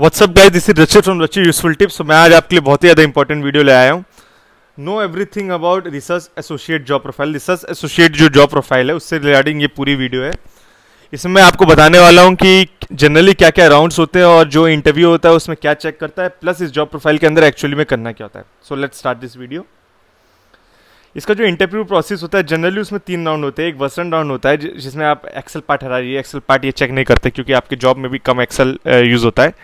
WhatsApp guys this is Rachit from Rachit useful tips मैं आज आपके लिए बहुत ही ज़्यादा इंपॉर्टेंट वीडियो ले आया हूँ know everything about research associate job profile research associate जो जॉब प्रोफाइल है उससे रिगार्डिंग ये पूरी वीडियो है इसमें मैं आपको बताने वाला हूँ कि जनरली क्या क्या राउंड्स होते हैं और जो इंटरव्यू होता है उसमें क्या चेक करता है प्लस इस जॉब प्रोफाइल के अंदर एक्चुअली में करना क्या होता है so let start this video इसका जो इंटरव्यू प्रोसेस होता है जनरली उसमें तीन राउंड होते हैं एक वर्सन राउंड होता है जिसमें आप एक्सेल पार्ट हरा रही है एक्सेल पार्ट ये चेक नहीं करते क्योंकि आपके जॉब में भी कम एक्सेल यूज़ होता है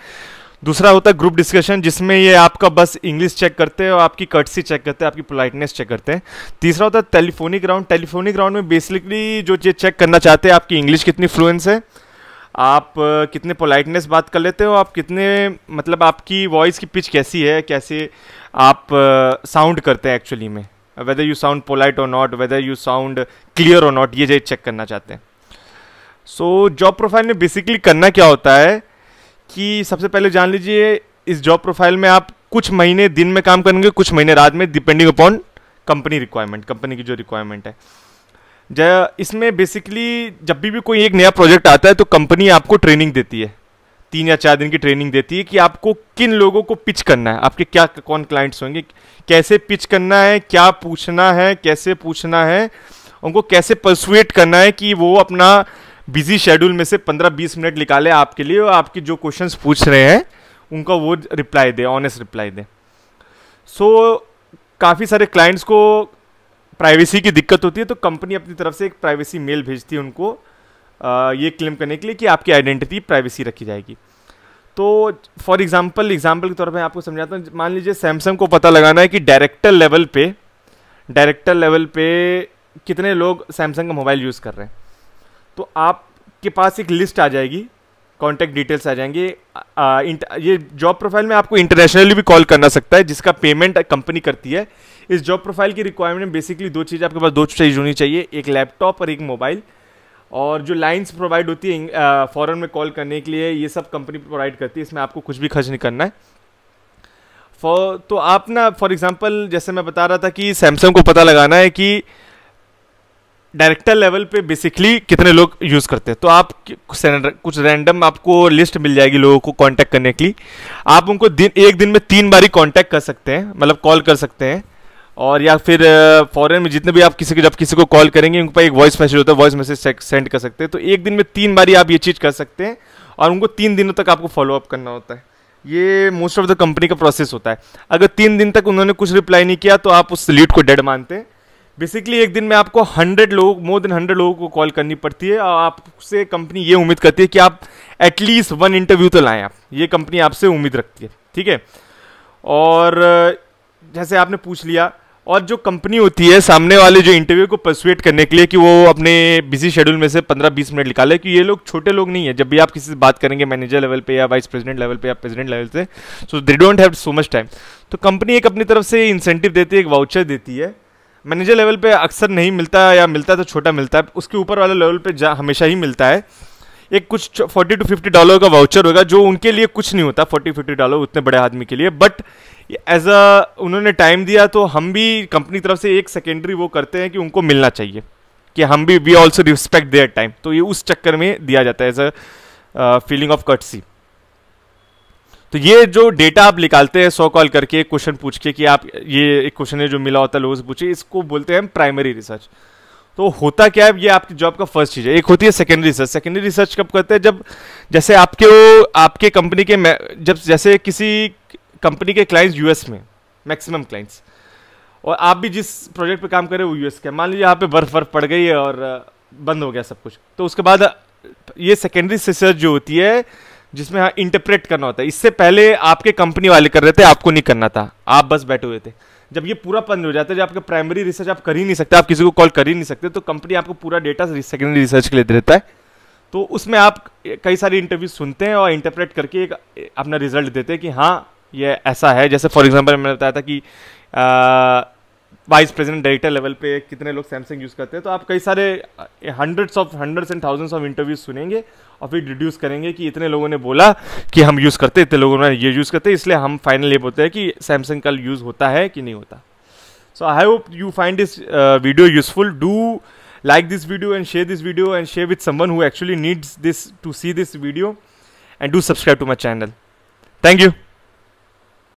दूसरा होता है ग्रुप डिस्कशन जिसमें ये आपका बस इंग्लिश चेक करते हैं और आपकी कट्सी चेक करते हैं आपकी पोलाइटनेस चेक करते हैं तीसरा होता है टेलीफोनिक राउंड टेलीफोनिक राउंड में बेसिकली जो ये चेक करना चाहते हैं आपकी इंग्लिश कितनी फ्लुएंस है आप कितने पोलाइटनेस बात कर लेते हो आप कितने मतलब आपकी वॉइस की पिच कैसी है कैसे आप साउंड करते हैं एक्चुअली में वेदर यू साउंड पोलाइट और not whether you sound clear और नॉट ये जो चेक करना चाहते हैं सो जॉब प्रोफाइल में बेसिकली करना क्या होता है कि सबसे पहले जान लीजिए इस जॉब प्रोफाइल में आप कुछ महीने दिन में काम करेंगे कुछ महीने रात में depending upon company requirement company की जो रिक्वायरमेंट है इसमें बेसिकली जब भी भी कोई एक नया प्रोजेक्ट आता है तो कंपनी आपको ट्रेनिंग देती है तीन या चार दिन की ट्रेनिंग देती है कि आपको किन लोगों को पिच करना है आपके क्या कौन क्लाइंट्स होंगे कैसे पिच करना है क्या पूछना है कैसे पूछना है उनको कैसे परसुएट करना है कि वो अपना बिजी शेड्यूल में से 15-20 मिनट निकाले आपके लिए और आपकी जो क्वेश्चंस पूछ रहे हैं उनका वो रिप्लाई दे ऑनेस्ट रिप्लाई दे सो so, काफ़ी सारे क्लाइंट्स को प्राइवेसी की दिक्कत होती है तो कंपनी अपनी तरफ से एक प्राइवेसी मेल भेजती है उनको ये क्लेम करने के लिए कि आपकी आइडेंटिटी प्राइवेसी रखी जाएगी तो फॉर एग्जांपल एग्जांपल के तौर पे आपको समझाता हूँ मान लीजिए सैमसंग को पता लगाना है कि डायरेक्टर लेवल पे डायरेक्टर लेवल पे कितने लोग सैमसंग का मोबाइल यूज़ कर रहे हैं तो आपके पास एक लिस्ट आ जाएगी कॉन्टैक्ट डिटेल्स आ जाएंगे आ, इंट, ये जॉब प्रोफाइल में आपको इंटरनेशनली भी कॉल करना सकता है जिसका पेमेंट कंपनी करती है इस जॉब प्रोफाइल की रिक्वायरमेंट बेसिकली दो चीज़ आपके पास दो चीज़ होनी चाहिए एक लैपटॉप और एक मोबाइल और जो लाइंस प्रोवाइड होती है फॉरन uh, में कॉल करने के लिए ये सब कंपनी प्रोवाइड करती है इसमें आपको कुछ भी खर्च नहीं करना है फॉर तो आप ना फॉर एग्जांपल जैसे मैं बता रहा था कि सैमसंग को पता लगाना है कि डायरेक्टर लेवल पे बेसिकली कितने लोग यूज़ करते हैं तो आप कुछ रैंडम आपको लिस्ट मिल जाएगी लोगों को कांटेक्ट करने के लिए आप उनको दिन एक दिन में तीन बारी कांटेक्ट कर सकते हैं मतलब कॉल कर सकते हैं और या फिर फॉरेन में जितने भी आप किसी को जब किसी को कॉल करेंगे उनके पास एक वॉइस मैसेज होता है वॉइस मैसेज सेंड कर सकते हैं तो एक दिन में तीन बारी आप ये चीज़ कर सकते हैं और उनको तीन दिनों तक आपको फॉलोअप करना होता है ये मोस्ट ऑफ द कंपनी का प्रोसेस होता है अगर तीन दिन तक उन्होंने कुछ रिप्लाई नहीं किया तो आप उस लीड को डेड मानते हैं बेसिकली एक दिन में आपको हंड्रेड लोग मोर देन हंड्रेड लोगों को कॉल करनी पड़ती है और आपसे कंपनी ये उम्मीद करती है कि आप एटलीस्ट वन इंटरव्यू तो लाएं आप ये कंपनी आपसे उम्मीद रखती है ठीक है और जैसे आपने पूछ लिया और जो कंपनी होती है सामने वाले जो इंटरव्यू को परसुएट करने के लिए कि वो अपने बिजी शेड्यूल में से 15-20 मिनट निकाले कि ये लोग छोटे लोग नहीं है जब भी आप किसी से बात करेंगे मैनेजर लेवल पे या वाइस प्रेसिडेंट लेवल पे या प्रेसिडेंट लेवल से so they don't have so much time तो कंपनी एक अपनी तरफ से इंसेंटिव देती है एक वाउचर देती है मैनेजर लेवल पर अक्सर नहीं मिलता या मिलता है तो छोटा मिलता है उसके ऊपर वाले लेवल पर हमेशा ही मिलता है एक कुछ फोर्टी टू फिफ्टी डॉलर का वाउचर होगा जो उनके लिए कुछ नहीं होता फोर्टी फिफ्टी डॉलर उतने बड़े आदमी के लिए बट एज अ उन्होंने टाइम दिया तो हम भी कंपनी तरफ से एक सेकेंडरी वो करते हैं कि उनको मिलना चाहिए कि हम भी we also respect their time तो ये उस चक्कर में दिया जाता है as a feeling of courtesy तो ये जो डेटा आप निकालते हैं सो कॉल करके क्वेश्चन पूछ के कि आप ये एक क्वेश्चन है जो मिला होता है लोगों से पूछे इसको बोलते हैं प्राइमरी रिसर्च तो होता क्या है ये आपकी जॉब का फर्स्ट चीज़ है एक होती है सेकेंडरी रिसर्च सेकेंडरी रिसर्च कब करते हैं जब जैसे आपके वो आपके कंपनी के जब जैसे किसी कंपनी के क्लाइंट्स यूएस में मैक्सिमम क्लाइंट्स और आप भी जिस प्रोजेक्ट पे काम कर रहे हो यूएस के मान लीजिए यहाँ पे बर्फ बर्फ पड़ गई है और बंद हो गया सब कुछ तो उसके बाद ये सेकेंडरी रिसर्च जो होती है जिसमें हाँ इंटरप्रेट करना होता है इससे पहले आपके कंपनी वाले कर रहे थे आपको नहीं करना था आप बस बैठे हुए थे जब ये पूरा बंद हो जाता है जब आपका प्राइमरी रिसर्च आप कर ही नहीं सकते आप किसी को कॉल कर ही नहीं सकते तो कंपनी आपको पूरा डेटा सेकेंडरी रिसर्च के लिए देता है तो उसमें आप कई सारी इंटरव्यू सुनते हैं और इंटरप्रेट करके एक अपना रिजल्ट देते हैं कि हाँ ये ऐसा है जैसे फॉर एग्जाम्पल मैंने बताया था कि वाइस प्रेसिडेंट डायरेक्टर लेवल पे कितने लोग सैमसंग यूज़ करते हैं तो आप कई सारे hundreds of hundreds and thousands of interviews सुनेंगे और फिर डिड्यूस करेंगे कि इतने लोगों ने बोला कि हम यूज़ करते इतने लोगों ने ये यूज़ करते इसलिए हम फाइनल ये बोलते हैं कि सैमसंग का यूज़ होता है कि नहीं होता so I hope you find this video useful do like this video and share this video and share with someone who actually needs this to see this video and do subscribe to my channel thank you